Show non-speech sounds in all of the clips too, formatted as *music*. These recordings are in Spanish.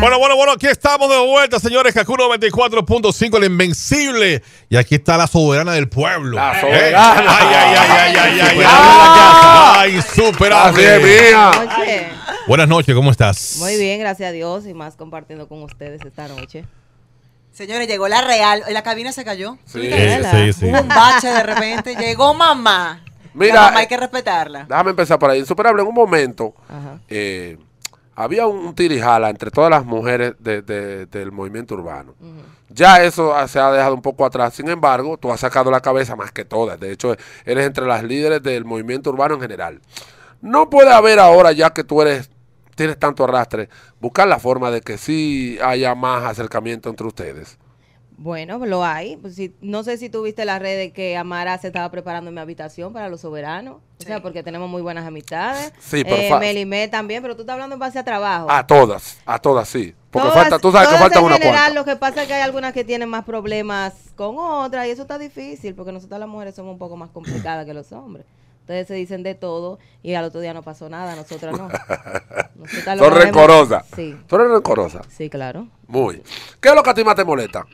Bueno, bueno, bueno, aquí estamos de vuelta, señores. Kakuno 94.5, el invencible. Y aquí está la soberana del pueblo. La ¿Eh? soberana. Ay, ay, ay, ay, ay, ay. Ay, ay ah. superable. Buenas noches, ¿cómo estás? Muy bien, gracias a Dios y más compartiendo con ustedes esta noche. Señores, llegó la real. La cabina se cayó. Sí, sí, sí. un bache de repente. *laughs* Llegó mamá. Mira, mamá hay eh, que respetarla. Déjame empezar por ahí. Insuperable, en un momento. Ajá. Eh, había un tirijala entre todas las mujeres del movimiento urbano. Ya eso se ha dejado un poco atrás. Sin embargo, tú has sacado la cabeza más que todas. De hecho, eres entre las líderes del movimiento urbano en general. No puede haber ahora, ya que tú eres tienes tanto arrastre, buscar la forma de que sí haya más acercamiento entre ustedes. Bueno, lo hay. Pues no sé si tuviste las redes que Amara se estaba preparando en mi habitación para los soberanos. O sea, porque tenemos muy buenas amistades. Sí, pero. Eh, Melimé también, pero tú estás hablando en base a trabajo. A todas, a todas, sí. Porque falta, tú sabes que falta en general, Lo que pasa es que hay algunas que tienen más problemas con otras y eso está difícil porque nosotras las mujeres somos un poco más complicadas que los hombres. Entonces se dicen de todo y al otro día no pasó nada, nosotras no. *laughs* Nosotras Son rencorosas. Sí. Son rencorosas. Sí, claro. Muy. ¿Qué es lo que a ti más te molesta?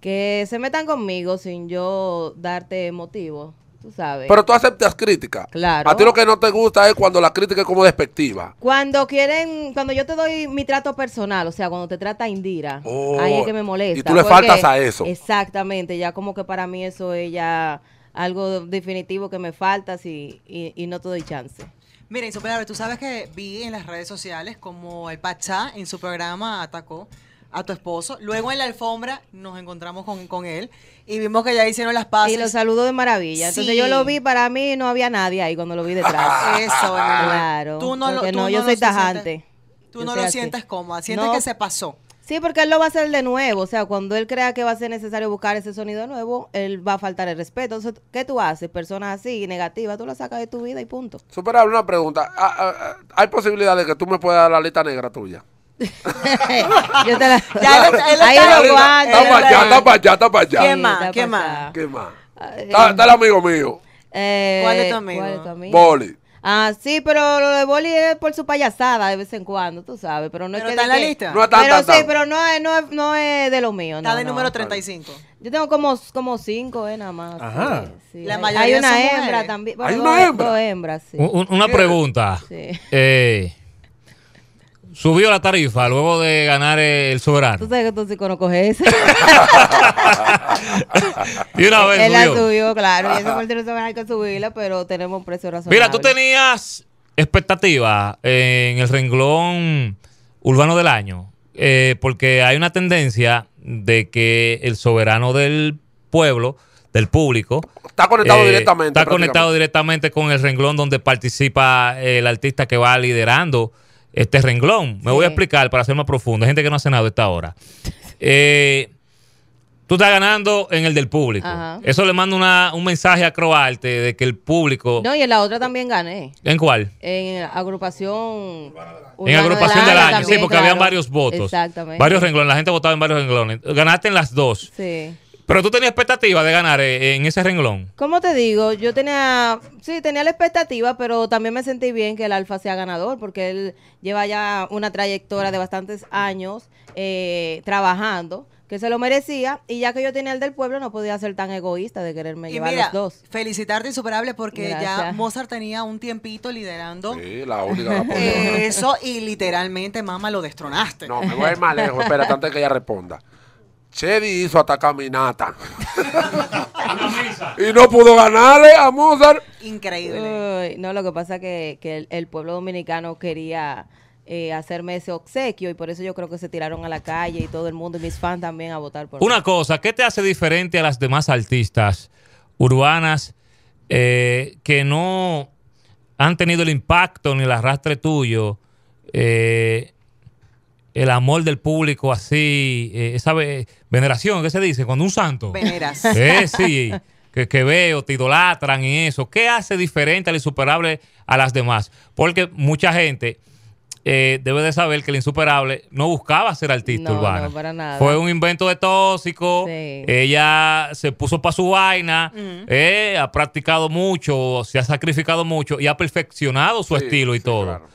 que se metan conmigo sin yo darte motivo. Tú sabes. Pero tú aceptas crítica. Claro. A ti lo que no te gusta es cuando la crítica es como despectiva. Cuando quieren, cuando yo te doy mi trato personal, o sea, cuando te trata Indira, ahí es oh, que me molesta. Y tú le faltas a eso. Exactamente, ya como que para mí eso es ya algo definitivo que me faltas y, y, no te doy chance. Mira, Insuperable, tú sabes que vi en las redes sociales como el Pachá en su programa atacó a tu esposo. Luego en la alfombra nos encontramos con, él y vimos que ya hicieron las pasas Y lo saludó de maravilla. Entonces yo lo vi, para mí no había nadie ahí cuando lo vi detrás. *laughs* Eso, claro. Tú no lo, no, yo soy tajante. tú no lo sientes cómodo, sientes que se pasó. Sí, porque él lo va a hacer de nuevo. O sea, cuando él crea que va a ser necesario buscar ese sonido nuevo, él va a faltar el respeto. Entonces, ¿qué tú haces? Personas así, negativas, tú la sacas de tu vida y punto. Superable, una pregunta. Ah, ah, ah, ¿Hay posibilidad de que tú me puedas dar la letra negra tuya? *laughs* yo te la... Ya, ahí está, Está para allá, está para allá, ¿Qué más? ¿Qué más? ¿Qué más? Está, el amigo mío. Eh, ¿Cuál es tu amigo? Boli. Ah, sí, pero lo de Boli es por su payasada de vez en cuando, tú sabes, pero no es que está en la lista. pero sí, pero no es, no, es, no es de lo mío. Está no, de número 35. Yo tengo como, como cinco, eh, nada más. Ajá. hay una hembra también. hay una hembra. hembras, una, pregunta. Sí. Eh, Subió la tarifa luego de ganar el soberano. Tú sabes que tú sí conoces ese. *laughs* y una vez. Él la subió, claro. Y se fue soberano hay que subirla, pero tenemos un precio razonable. Mira, tú tenías expectativas en el renglón urbano del año. Eh, porque hay una tendencia de que el soberano del pueblo, del público, está conectado eh, directamente. Está conectado directamente con el renglón donde participa el artista que va liderando este renglón. Me voy a explicar para ser más profundo. Hay gente que no ha cenado esta hora. *laughs* Eh, tú estás ganando en el del público. Eso le mando un mensaje a Croarte de que el público. No, y en la otra también gané. ¿En cuál? En agrupación. En agrupación del, año, sí, porque habían varios votos. Exactamente. Varios renglones. La gente votaba en varios renglones. Ganaste en las dos. Sí. Pero tú tenías expectativa de ganar eh, en ese renglón. ¿Cómo te digo? Yo tenía, sí, tenía la expectativa, pero también me sentí bien que el Alfa sea ganador, porque él lleva ya una trayectoria de bastantes años eh, trabajando, que se lo merecía, y ya que yo tenía el del pueblo, no podía ser tan egoísta de quererme llevar dos. Felicitarte insuperable porque ya Mozart tenía un tiempito liderando. Sí, la única. eso, y literalmente, mamá, lo destronaste. No, me voy a ir más lejos, antes que ella responda. Chedi hizo hasta caminata. *laughs* y no pudo ganarle eh, a Mozart. Increíble. no, lo que pasa es que, el, pueblo dominicano quería eh, hacerme ese obsequio y por eso yo creo que se tiraron a la calle y todo el mundo y mis fans también a votar por Una cosa, ¿qué te hace diferente a las demás artistas urbanas eh, que no han tenido el impacto ni el arrastre tuyo? Eh, el amor del público así, eh, esa veneración, ¿qué se dice? Cuando un santo. Veneras. Eh, sí, que, veo, te idolatran y eso. ¿Qué hace diferente al insuperable a las demás? Porque mucha gente eh, debe de saber que el insuperable no buscaba ser artista no, No, para nada. Fue un invento de tóxico. Ella se puso para su vaina, mm. ha practicado mucho, se ha sacrificado mucho y ha perfeccionado su estilo y todo. Claro.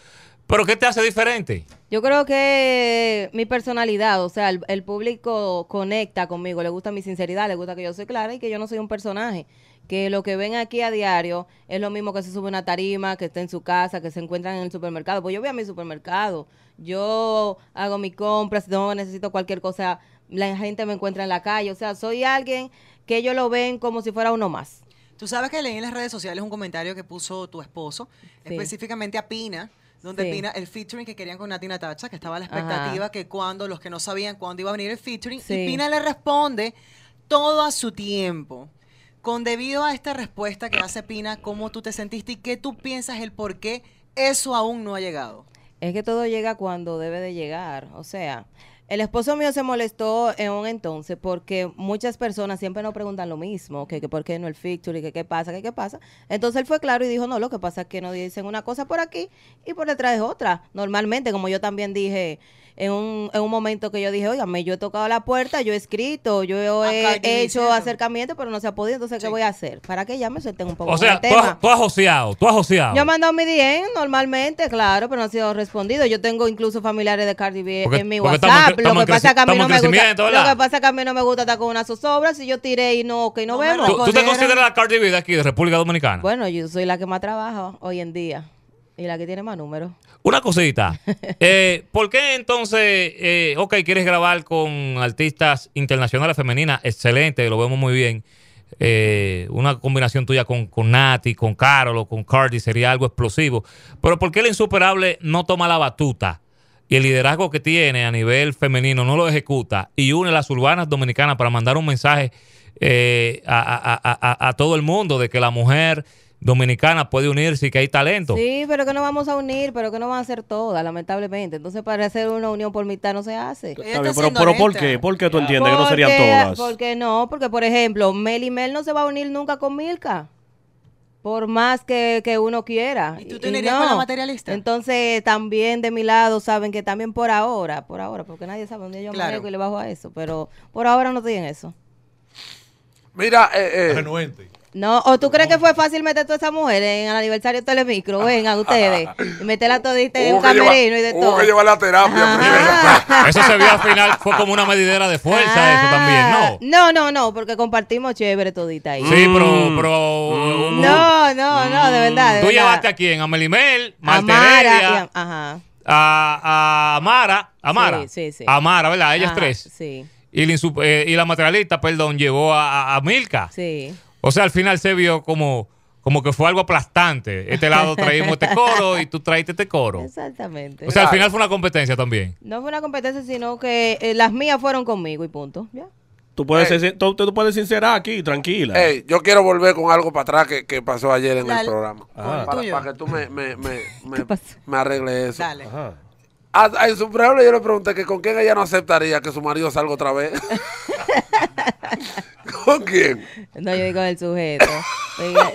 ¿Pero qué te hace diferente? Yo creo que mi personalidad, o sea, el, público conecta conmigo, le gusta mi sinceridad, le gusta que yo soy clara y que yo no soy un personaje, que lo que ven aquí a diario es lo mismo que se sube una tarima, que está en su casa, que se encuentran en el supermercado, pues yo voy a mi supermercado, yo hago mi compras, no necesito cualquier cosa, la gente me encuentra en la calle, o sea, soy alguien que ellos lo ven como si fuera uno más. Tú sabes que leí en las redes sociales un comentario que puso tu esposo, específicamente a Pina, donde Pina, el featuring que querían con Natina Tacha, que estaba la expectativa que cuando, los que no sabían cuándo iba a venir el featuring, y Pina le responde todo a su tiempo. Con debido a esta respuesta que hace Pina, ¿cómo tú te sentiste y qué tú piensas el por qué eso aún no ha llegado? Es que todo llega cuando debe de llegar, o sea, el esposo mío se molestó en un entonces porque muchas personas siempre nos preguntan lo mismo, que, que por qué no el fixture que qué pasa, que qué pasa. Entonces él fue claro y dijo, no, lo que pasa es que nos dicen una cosa por aquí y por detrás es otra. Normalmente, como yo también dije en un, en un momento que yo dije, oígame, yo he tocado la puerta, yo he escrito, yo he hecho acercamiento, pero no se ha podido, entonces, ¿qué voy a hacer? Para que ya me suelten un poco. O sea, tú has, tú tú has joseado. Yo he mandado mi DM normalmente, claro, pero no ha sido respondido. Yo tengo incluso familiares de Cardi B en mi WhatsApp. lo que pasa que a no me gusta. Lo que pasa que a mí no me gusta estar con una zozobra, si yo tiré y no, que no, vemos. ¿Tú, ¿Tú, te consideras la Cardi B de aquí, de República Dominicana? Bueno, yo soy la que más trabaja hoy en día. Y la que tiene más números. Una cosita. *laughs* Eh, ¿Por qué entonces, eh, ok, quieres grabar con artistas internacionales femeninas? Excelente, lo vemos muy bien. Eh, una combinación tuya con, con Nati, con Carol o con Cardi sería algo explosivo. Pero ¿por qué el insuperable no toma la batuta? y el liderazgo que tiene a nivel femenino no lo ejecuta y une las urbanas dominicanas para mandar un mensaje a, a, todo el mundo de que la mujer dominicana puede unirse y que hay talento. Sí, pero que no vamos a unir, pero que no van a ser todas, lamentablemente. Entonces, para hacer una unión por mitad no se hace. pero, ¿por qué? ¿Por qué tú entiendes que no serían todas? Porque no, porque por ejemplo, Mel y Mel no se va a unir nunca con Milka por más que, que, uno quiera. Y tú te la materialista. Entonces, también de mi lado saben que también por ahora, por ahora, porque nadie sabe dónde yo me que y le bajo a eso, pero por ahora no tienen eso. Mira, eh, eh. No, o tú crees que fue fácil meter a esa mujer en el aniversario de Telemicro, vengan ah, ustedes, ah, ah. y meterla todita en un camerino y de todo. Hubo que llevar la terapia *laughs* Eso se vio al final, fue como una medidera de fuerza eso también, ¿no? No, no, no, porque compartimos chévere todita ahí. Sí, pero, mm. pero... Mm. No, no, no, de verdad. ¿Tú llevaste a quién? A Melimel, Marta Ajá a, a Amara, Amara, sí, sí, sí. Amara, ¿verdad? Ellas tres. Sí. Eh, y, la materialista, perdón, llevó a Milka. Sí. O sea, al final se vio como, como que fue algo aplastante. Este lado traímos este coro y tú traíste este coro. Exactamente. O sea, al final fue una competencia también. No fue una competencia, sino que eh, las mías fueron conmigo y punto. ¿Ya? Tú puedes, eh. ser, tú, puedes sincerar aquí, tranquila. yo quiero volver con algo para atrás que, pasó ayer en el programa. Ah. Para, que tú me, *laughs* arregles eso. Dale. A, yo le pregunté que con quién ella no aceptaría que su marido salga otra vez. *laughs* ¿Con quién? No, yo digo el sujeto.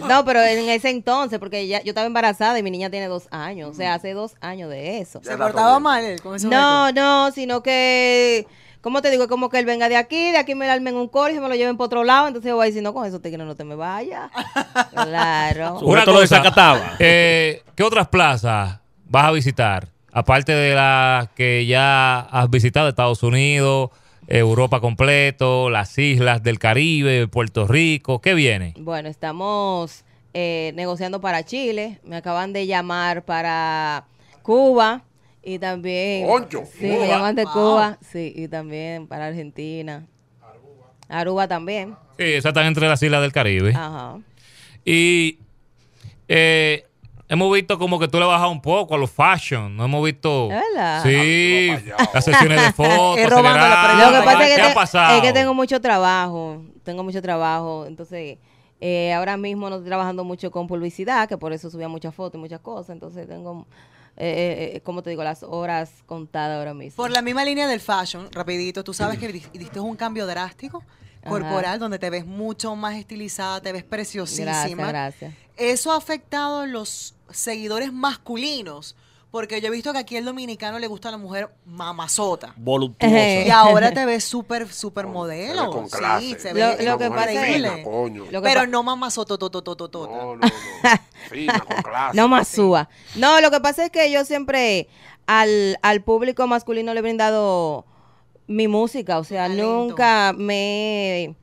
No, pero en ese entonces, porque ya, yo estaba embarazada y mi niña tiene dos años, o sea, hace dos años de eso. ¿Se portaba mal él con ese No, no, sino que... ¿Cómo te digo? Como que él venga de aquí, de aquí me almen un coro y se me lo lleven por otro lado. Entonces yo voy diciendo, con eso te quiero, no te me vayas. *laughs* Claro. Una cosa, lo eh, ¿Qué otras plazas vas a visitar? aparte de las que ya has visitado, Estados Unidos, eh, Europa completo, las islas del Caribe, Puerto Rico, ¿qué viene? Bueno, estamos eh, negociando para Chile, me acaban de llamar para Cuba y también... Ocho, sí, me llaman de Cuba, sí, y también para Argentina. Aruba. Aruba también. Sí, esas están entre las islas del Caribe. Ajá. Y... Eh, hemos visto como que tú le bajas un poco a los fashion. No hemos visto. ¿Verdad? Sí, ah, las sesiones de *laughs* fotos. lo que pasa es que, es que tengo mucho trabajo. Tengo mucho trabajo. Entonces. Eh, ahora mismo no estoy trabajando mucho con publicidad, que por eso subía muchas fotos y muchas cosas. Entonces tengo eh, eh, eh como te digo, las horas contadas ahora mismo. Por la misma línea del fashion, rapidito, tú sabes que diste un cambio drástico corporal donde te ves mucho más estilizada, te ves preciosísima. Gracias, gracias. ¿Eso ha afectado los seguidores masculinos. Porque yo he visto que aquí el dominicano le gusta a la mujer mamazota. Voluptuosa. Y ahora te ves súper, súper modelo. Sí, se ve lo, que Pero no mamazota. No, no, no. *laughs* fina, con clase. No lo que pasa es que yo siempre al, público masculino le he brindado mi música. O sea, nunca me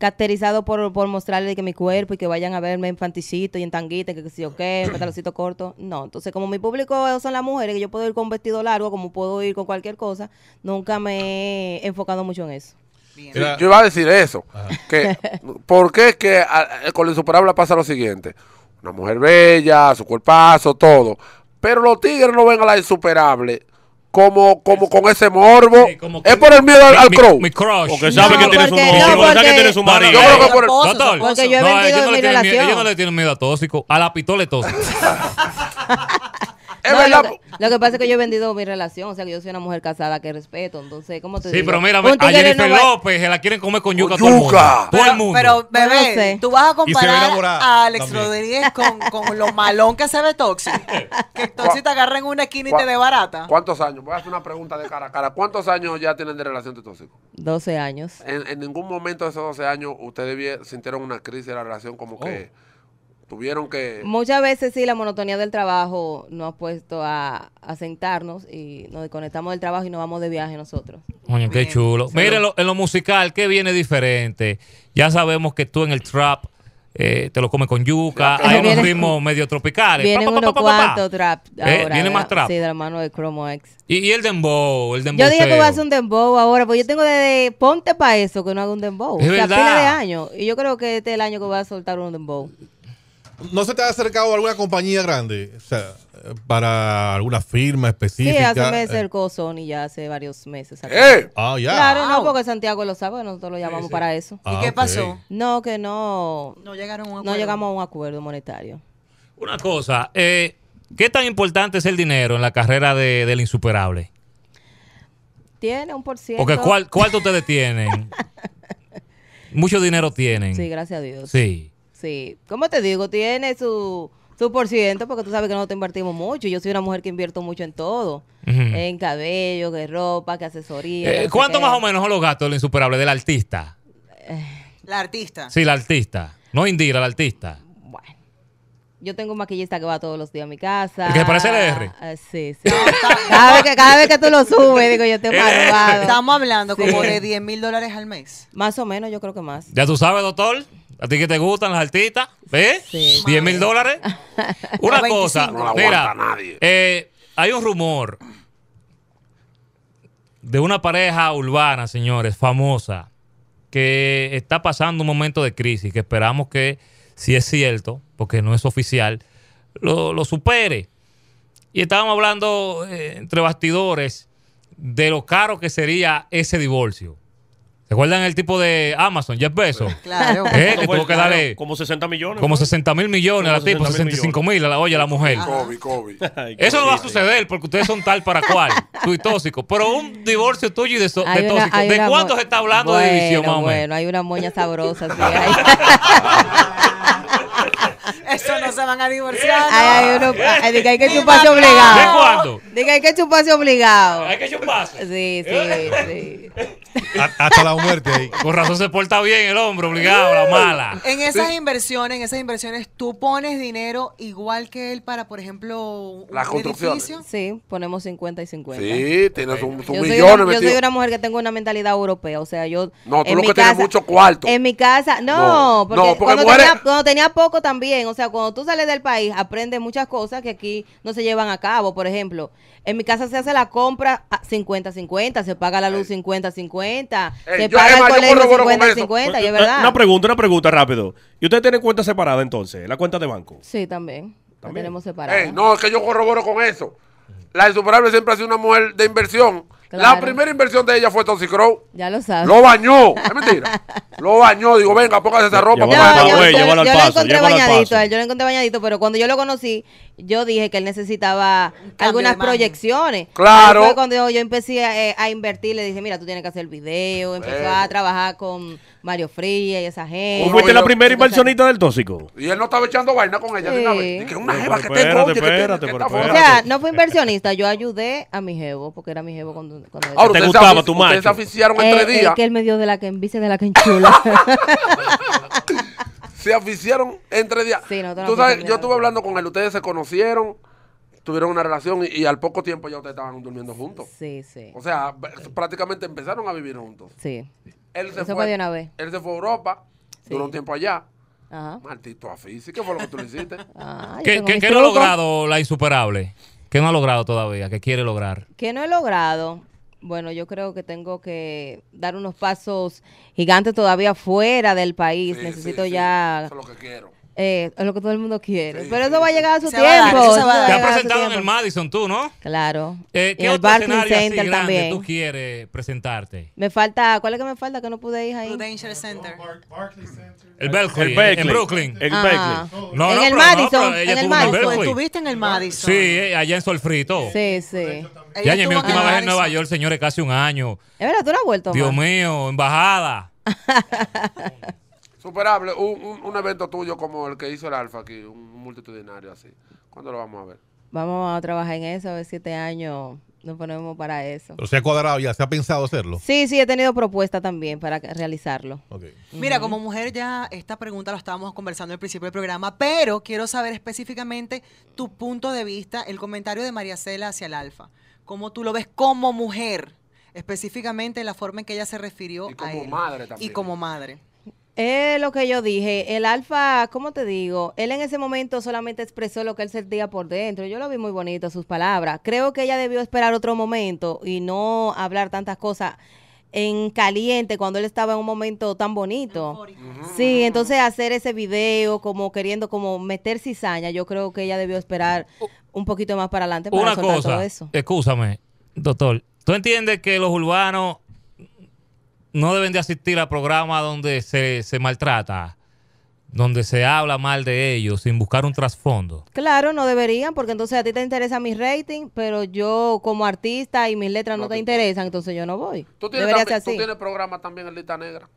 caracterizado por, por mostrarle que mi cuerpo y que vayan a verme en y en tanguita, que si yo qué, pantaloncito corto. No, entonces como mi público son las mujeres, que yo puedo ir con vestido largo, como puedo ir con cualquier cosa, nunca me he enfocado mucho en eso. yo iba a decir eso, que *laughs* ¿por qué que eh, con la insuperable pasa lo siguiente? Una mujer bella, su cuerpazo, todo, pero los tigres no ven a la insuperable como, como con ese morbo. es por el miedo al, crow. Porque sabe que tiene su marido. Porque, porque, que tiene su marido. Yo creo que por el, porque yo he no, vendido mi relación. ella no le tiene miedo a tóxico, a la pitole tóxico *laughs* Lo que, pasa es que yo he vendido mi relación, o sea que yo soy una mujer casada que respeto, entonces, ¿cómo te sí, digo? Sí, pero mira, a Jennifer López se la quieren comer con yuca, todo, el mundo. Pero, bebé, tú vas a comparar a, Alex Rodríguez con, con, lo malón que se ve Toxi. que *laughs* Toxi te agarra en una esquina y te de barata. ¿Cuántos años? Voy a hacer una pregunta de cara a cara. ¿Cuántos años ya tienen de relación de Tóxico? 12 años. En, en ningún momento de esos 12 años ustedes sintieron una crisis de la relación como que oh tuvieron que... Muchas veces sí, la monotonía del trabajo nos ha puesto a, a sentarnos y nos desconectamos del trabajo y nos vamos de viaje nosotros. Coño, qué chulo. en lo musical, ¿qué viene diferente? Ya sabemos que tú en el trap... Eh, te lo comes con yuca, hay unos ritmos *laughs* medio tropicales. Viene trap eh, Viene más trap. Sí, de la mano de Chromo X. Y, el dembow, el dembow. Yo dije que voy a hacer un dembow ahora, pues yo tengo de... ponte para eso que no haga un dembow. Es verdad. de años. Y yo creo que este es el año que voy a soltar un dembow. ¿No se te ha acercado a alguna compañía grande? O sea, para alguna firma específica. Sí, hace me acercó Sony ya hace varios meses. ¡Eh! Ah, ya. Claro, no, porque Santiago lo sabe, nosotros lo llamamos para eso. Ah, ¿Y qué pasó? No, que no. No llegaron a un acuerdo. No llegamos a un acuerdo monetario. Una cosa, eh, ¿qué tan importante es el dinero en la carrera del insuperable? Tiene un por ciento. Porque ¿cuánto ustedes tienen? *laughs* Mucho dinero tienen. Sí, gracias a Dios. Sí. Sí, como te digo, tiene su, su por porque tú sabes que no te invertimos mucho. Yo soy una mujer que invierto mucho en todo. En cabello, que ropa, que asesoría. Eh, ¿Cuánto más o menos son los gastos, lo insuperable, del artista? La artista. Sí, la artista. No Indira, la artista. Bueno. Yo tengo un maquillista que va todos los días a mi casa. Y que parece el R? Ah, sí, sí. *laughs* cada, vez que, cada tú lo subes, digo, yo te eh, he Estamos hablando como de 10 mil dólares al mes. Más o menos, yo creo que más. ¿Ya tú sabes, doctor? ¿A ti que te gustan las altitas? ¿Ves? 10 mil dólares. *laughs* Una cosa, mira, eh, hay un rumor de una pareja urbana, señores, famosa, que está pasando un momento de crisis, que esperamos que, si es cierto, porque no es oficial, lo, supere. Y estábamos hablando eh, entre bastidores de lo caro que sería ese divorcio. ¿Recuerdan el tipo de Amazon, Jeff Bezos? *laughs* Claro. ¿Eh? Que tuvo que darle. Como 60 millones. Como 60 mil millones a la tipo, 65 mil a la olla a la mujer. Kobe, Kobe. *laughs* Eso no va a suceder porque ustedes son tal para cual. *laughs* Tú y tóxico. Pero un divorcio tuyo y de, de tóxico. ¿De cuánto se está hablando de división, mamá? Bueno, hay una moña sabrosa. Sí, eso no se van a divorciar. Ay, que hay que chuparse obligado. ¿De cuándo? que hay que chuparse obligado. Hay que chuparse. Sí, sí, *laughs* eh. sí. hasta la muerte. Ahí. Con razón se porta bien el hombre, obligado, la mala. En esas inversiones, en esas inversiones, tú pones dinero igual que él para, por ejemplo, la construcción. Sí, ponemos 50 y 50. Sí, tienes un, millón. Yo soy una mujer que tengo una mentalidad europea. O sea, yo. No, tú lo que tienes mucho cuarto. En mi casa, no, no porque, no, tenía, cuando tenía poco también, o sea, cuando tú sales del país, aprendes muchas cosas que aquí no se llevan a cabo. Por ejemplo, en mi casa se hace la compra 50-50, ah, se paga la luz 50-50, se paga el colegio 50-50, es verdad. Una pregunta, una pregunta rápido. ¿Y usted tiene cuenta separada entonces? ¿La cuenta de banco? Sí, también. La tenemos separada. no, es que yo corroboro con eso. La insuperable siempre ha sido una mujer de inversión la primera inversión de ella fue Toxic Crow. Ya lo sabes. Lo bañó. Es mentira. *laughs* lo bañó. Digo, venga, póngase esa ropa. yo, lo encontré bañadito. Eh, yo lo encontré bañadito, pero cuando yo lo conocí, yo dije que él necesitaba algunas proyecciones. Claro. fue cuando yo, empecé eh, a, invertir, le dije, mira, tú tienes que hacer video, empezó a trabajar con Mario Fría y esa gente. Fuiste la primera inversionista del tóxico. Y él no estaba echando vaina con ella. Sí. Una vez. que una jeva que te coche, O sea, no fue inversionista, yo ayudé a mi jevo, porque era mi jevo cuando... cuando Ahora, te gustaba tu macho. Ustedes se aficiaron eh, días. que él me dio de la que envice, de la que enchula. *laughs* se aficiaron entre días. Tú sabes, yo estuve hablando con él, ustedes se conocieron, tuvieron una relación y, al poco tiempo ya ustedes estaban durmiendo juntos. Sí, sí. O sea, prácticamente empezaron a vivir juntos. Sí. Él se fue, de Él se fue a Europa, duró un tiempo allá. Ajá. Maldito afición. ¿qué fue lo que tú hiciste? *laughs* ¿qué no ha logrado la insuperable? ¿Qué no ha logrado todavía? ¿Qué quiere lograr? ¿Qué no he logrado? Bueno, yo creo que tengo que dar unos pasos gigantes todavía fuera del país. Necesito ya... es lo que quiero. Eh, es lo que todo el mundo quiere. pero eso va a llegar a su tiempo. Te has presentado en el Madison tú, ¿no? Claro. Eh, ¿Qué el otro escenario Center así también. tú quieres presentarte? Me falta, ¿cuál es que me falta? Que no pude ir ahí. Danger Center. El Center. El Berkeley. En Brooklyn. El Berkeley. Ah. en el Madison. en el Madison. Estuviste en el Madison. Sí, eh, allá en Solfrito. Sí, sí. Ya, mi última vez en Nueva York, señores, casi un año. Es verdad, tú no has vuelto. Dios mío, embajada. *laughs* Superable, un, evento tuyo como el que hizo el Alfa aquí, un multitudinario así. ¿Cuándo lo vamos a ver? Vamos a trabajar en eso, a ver siete nos ponemos para eso. Pero ¿Se ha cuadrado ya? ¿Se ha pensado hacerlo? Sí, sí, he tenido propuesta también para realizarlo. Mira, como mujer ya esta pregunta la estábamos conversando al principio del programa, pero quiero saber específicamente tu punto de vista, el comentario de María Cela hacia el Alfa. Como tú lo ves como mujer? Específicamente la forma en que ella se refirió como a madre también. Y como madre. Es lo que yo dije. El alfa, ¿cómo te digo? Él en ese momento solamente expresó lo que él sentía por dentro. Yo lo vi muy bonito, sus palabras. Creo que ella debió esperar otro momento y no hablar tantas cosas en caliente cuando él estaba en un momento tan bonito. Sí, entonces hacer ese video como queriendo como meter cizaña, yo creo que ella debió esperar oh, un poquito más para adelante para Una cosa, todo eso. Escúchame, doctor. ¿Tú entiendes que los urbanos no deben de asistir a programas donde se, se maltrata? donde se habla mal de ellos sin buscar un trasfondo. Claro, no deberían, porque entonces a ti te interesa mi rating, pero yo como artista y mis letras no, te, interesan, entonces yo no voy. Tú tienes, programa también en Lista Negra.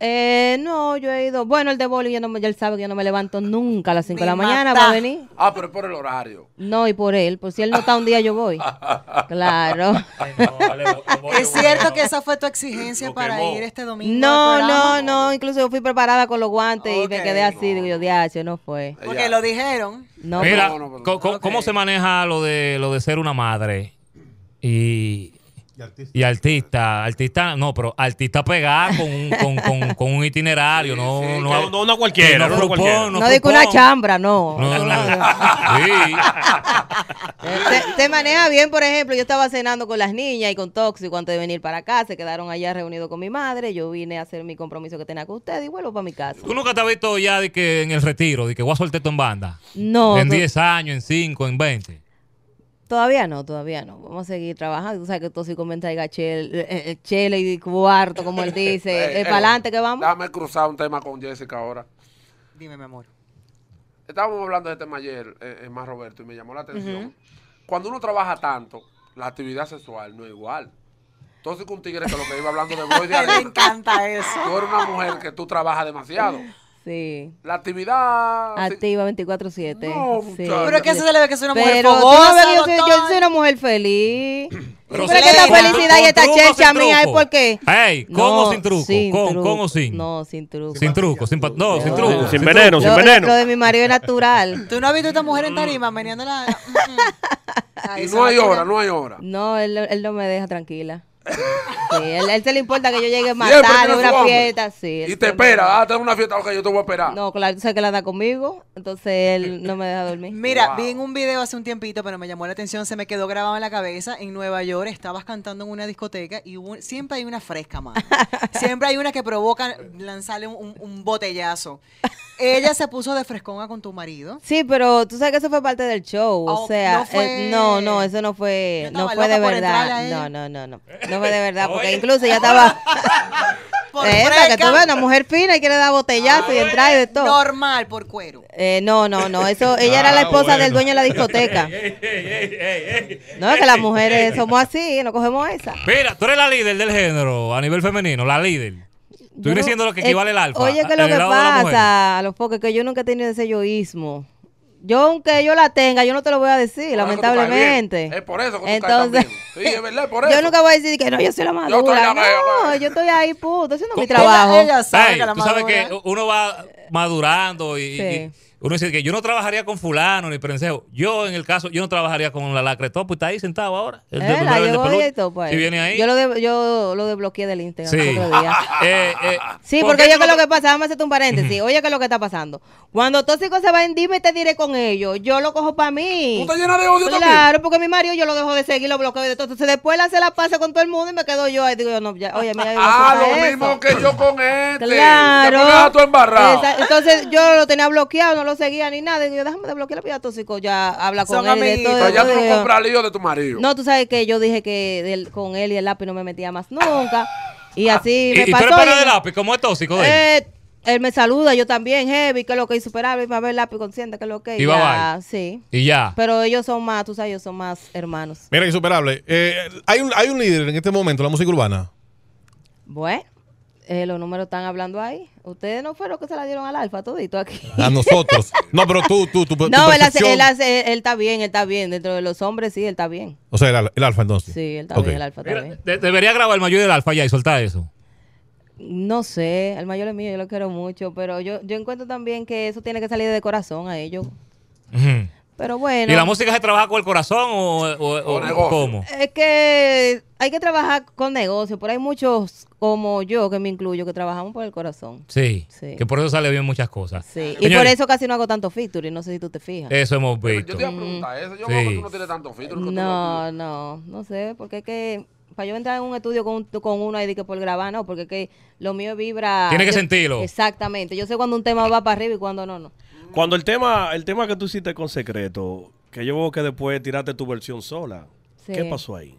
Eh, no, yo he ido. Bueno, el de boli, ya, no, él sabe que yo no me levanto nunca a las 5 de la mañana para venir. Ah, pero es por el horario. No, y por él. Por pues si él no está un día, yo voy. *laughs* Claro. *laughs* Es cierto que esa fue tu exigencia para ir este domingo. No, no, no. Incluso yo fui preparada con los guantes y me quedé así. Digo yo, no fue. Porque lo dijeron. No, Mira, ¿cómo se maneja lo de lo de ser una madre y y artista. artista, no, pero artista pegado con un, con, un itinerario, no, no, no, no, cualquiera. No, no, cualquiera. no, digo una chambra, no. no, sí. te, maneja bien, por ejemplo, yo estaba cenando con las niñas y con Tóxico antes de venir para acá, se quedaron allá reunidos con mi madre, yo vine a hacer mi compromiso que tenía con ustedes y vuelvo para mi casa. ¿Tú nunca te has visto ya de que en el retiro, de que voy a en banda? No. En 10 años, en 5, en 20. Todavía no, todavía no. Vamos a seguir trabajando. O sea, que comenta el diga chele y cuarto, como él dice. *laughs* eh, Para adelante que vamos. Déjame cruzar un tema con Jessica ahora. Dime, mi amor. Estábamos hablando de este tema ayer, eh, eh más Roberto, y me llamó la atención. Cuando uno trabaja tanto, la actividad sexual no es igual. Entonces, un tigre que lo que iba hablando de A *laughs* Me encanta eso. Tú eres una mujer que tú trabajas demasiado. La actividad. Activa 24-7. Pero es que eso se le ve que soy una mujer yo, soy, una mujer feliz. *clears throat* Pero, pero que esta felicidad y esta chicha mía es porque. ¡Ey! ¿Con sin truco? con, o sin? No, sin truco. Sin truco, sin, no, sin truco. Sin veneno, sin veneno. Lo, de mi marido es natural. *laughs* ¿Tú no has visto a esta mujer en tarima meneando la. y no hay hora, no hay hora. No, él no me deja tranquila él, se le importa que yo llegue más tarde a una fiesta. Sí, y te espera, ah, tengo una fiesta, aunque yo te voy a esperar. No, claro, tú sabes que la anda conmigo, entonces él no me deja dormir. Mira, vi en un video hace un tiempito, pero me llamó la atención, se me quedó grabado en la cabeza. En Nueva York estabas cantando en una discoteca y siempre hay una fresca, más *laughs* siempre hay una que provoca lanzarle un botellazo. Ella se puso de frescona con tu marido. Sí, pero tú sabes que eso fue parte del show. o oh, sea, eh, no, no, eso no fue, no fue de verdad. No, no, no, no. No fue de verdad, porque incluso ella estaba. *laughs* Eh, que tú ves, una mujer fina y quiere dar botellazo y ah, entrar y de todo. Normal, por cuero. Eh, no, no, no. Eso, *laughs* ella era la ah, esposa del dueño de la discoteca. *laughs* no, es que las mujeres somos así, no cogemos esa. Mira, tú eres la líder del género a nivel femenino, la líder. Estoy diciendo lo que equivale al eh, alfa. Oye, que lo que pasa a los pocos que yo nunca he tenido ese yoísmo. Yo, aunque yo la tenga, yo no te lo voy a decir, lamentablemente. Es por eso que Entonces, Sí, es verdad, por *laughs* eso. Yo nunca voy a decir que no, yo soy la madura. Yo no, yo estoy ahí, puto, haciendo mi trabajo. Ya tú sabes que uno va madurando y, uno dice que yo no trabajaría con fulano ni prensejo. Yo, en el caso, yo no trabajaría con la lacre pues está ahí sentado ahora. Eh, yo pues. viene ahí. Yo lo, yo lo desbloqueé del Instagram sí. otro día. *laughs* Ah, eh, eh, sí, porque oye yo que lo que pasa, vamos a hacerte un paréntesis Oye, que lo que está pasando. Cuando Tóxico se va en dime, te diré con ellos. Yo lo cojo para mí. de odio claro, porque mi marido yo lo dejo de seguir, lo bloqueo de todo. Entonces después la hace la pasa con todo el mundo y me quedo yo ahí. Digo, yo no, ya, oye, mira. ah, lo mismo que yo con este. Claro. Te a embarrado. Entonces yo lo tenía bloqueado, no lo seguía ni nada. Y yo, déjame de bloquear la pues, tóxico. Ya habla con él. Son ya tú no compras lío de tu marido. No, tú sabes que yo dije que con él y el lápiz no me metía más nunca. Y ah, así me ¿Y, pasó. ¿Y tú eres de lápiz? ¿Cómo es tóxico él? Eh, él me saluda, yo también, heavy, que es lo que es insuperable, va a ver lápiz consciente, que es lo que. es. Y ya, Sí. Y ya. Pero ellos son más, tú sabes, ellos son más hermanos. Mira, insuperable. Eh, hay, un, hay un líder en este momento, la música urbana. Bueno. Eh, los números están hablando ahí. Ustedes no fueron los que se la dieron al alfa todito aquí. A nosotros. No, pero tú, tú, tú. No, él, él, está bien, él está bien. Dentro de los hombres, sí, él está bien. O sea, el, alfa entonces. Sí, él está bien, el alfa está debería grabar el mayor del alfa ya y soltar eso. No sé, el mayor es mío, yo lo quiero mucho, pero yo, yo encuentro también que eso tiene que salir de corazón a ellos. Pero bueno. ¿Y la música se trabaja con el corazón o cómo? Es que hay que trabajar con negocio, pero hay muchos como yo, que me incluyo, que trabajamos por el corazón. Sí, que por eso sale bien muchas cosas. Sí, y por eso casi no hago tanto features no sé si tú te fijas. Eso hemos visto. Yo te iba a preguntar eso, yo sí. tú no tienes tanto features No, no, no sé, porque es que para yo entrar en un estudio con, con uno y que por grabar, no, porque es que lo mío vibra... Tiene que sentirlo. Exactamente, yo sé cuando un tema va para arriba y cuando no, no. Cuando el tema, el tema que tú hiciste con Secreto, que yo veo que después tiraste tu versión sola, ¿qué pasó ahí?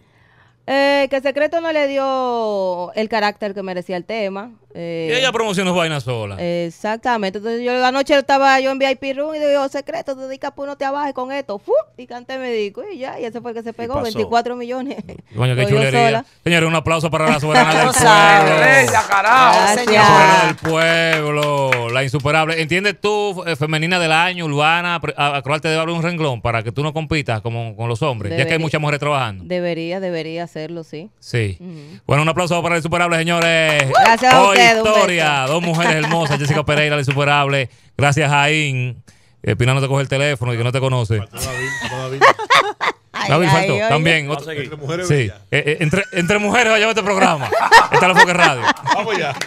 Eh, que Secreto no le dio el carácter que merecía el tema. Eh, y ella promociona vainas sola. Exactamente. Entonces yo noche estaba yo en VIP room y digo, secreto, te dedica pues no te abajes con esto. ¡Fu! Y canté me dijo, y ya, y ese fue que se pegó, 24 millones. qué chulería. Señores, un aplauso para la soberana *laughs* del pueblo. la soberana del pueblo, la insuperable. ¿Entiendes tú, eh, femenina del año, urbana, a, de debe haber un renglón para que tú no compitas como con los hombres, ya que hay muchas mujeres trabajando? Debería, debería hacerlo, sí. Sí. Bueno, un aplauso para la insuperable, señores. Gracias victoria. Dos mujeres hermosas, Jessica Pereira, la insuperable. Gracias, Jaín. Espina, eh, no te coge el teléfono y que no te conoce. David faltó. *laughs* También. Eh, eh, entre mujeres. Sí. entre, mujeres va a este programa. Está la Foque Radio. Vamos ya.